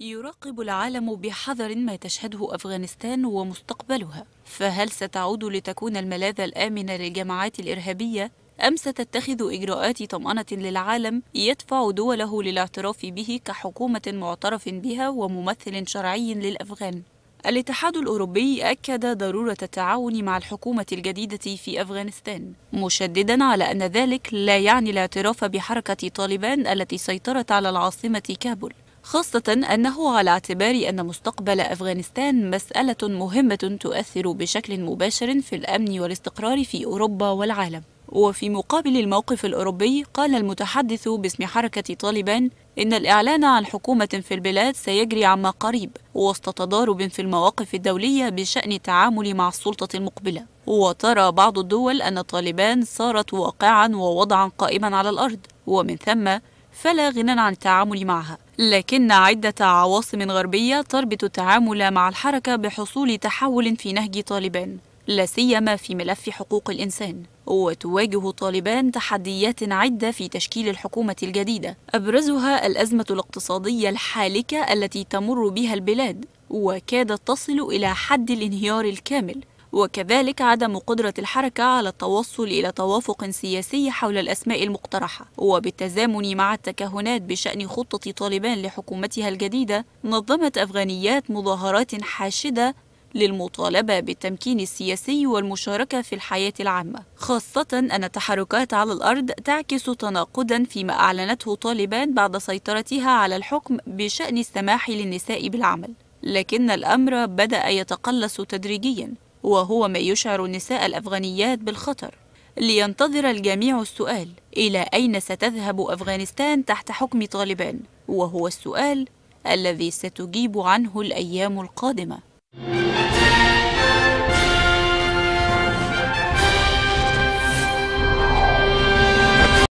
يراقب العالم بحذر ما تشهده افغانستان ومستقبلها فهل ستعود لتكون الملاذ الامن للجماعات الارهابيه ام ستتخذ اجراءات طمانه للعالم يدفع دوله للاعتراف به كحكومه معترف بها وممثل شرعي للافغان الاتحاد الأوروبي أكد ضرورة التعاون مع الحكومة الجديدة في أفغانستان مشددا على أن ذلك لا يعني الاعتراف بحركة طالبان التي سيطرت على العاصمة كابول خاصة أنه على اعتبار أن مستقبل أفغانستان مسألة مهمة تؤثر بشكل مباشر في الأمن والاستقرار في أوروبا والعالم وفي مقابل الموقف الأوروبي قال المتحدث باسم حركة طالبان إن الإعلان عن حكومة في البلاد سيجري عما قريب وسط تضارب في المواقف الدولية بشأن التعامل مع السلطة المقبلة وترى بعض الدول أن طالبان صارت واقعا ووضعا قائما على الأرض ومن ثم فلا غنى عن التعامل معها لكن عدة عواصم غربية تربط التعامل مع الحركة بحصول تحول في نهج طالبان لا سيما في ملف حقوق الإنسان وتواجه طالبان تحديات عدة في تشكيل الحكومة الجديدة أبرزها الأزمة الاقتصادية الحالكة التي تمر بها البلاد وكادت تصل إلى حد الانهيار الكامل وكذلك عدم قدرة الحركة على التوصل إلى توافق سياسي حول الأسماء المقترحة وبالتزامن مع التكهنات بشأن خطة طالبان لحكومتها الجديدة نظمت أفغانيات مظاهرات حاشدة للمطالبة بالتمكين السياسي والمشاركة في الحياة العامة خاصة أن التحركات على الأرض تعكس تناقضا فيما أعلنته طالبان بعد سيطرتها على الحكم بشأن السماح للنساء بالعمل لكن الأمر بدأ يتقلص تدريجيا وهو ما يشعر النساء الأفغانيات بالخطر لينتظر الجميع السؤال إلى أين ستذهب أفغانستان تحت حكم طالبان وهو السؤال الذي ستجيب عنه الأيام القادمة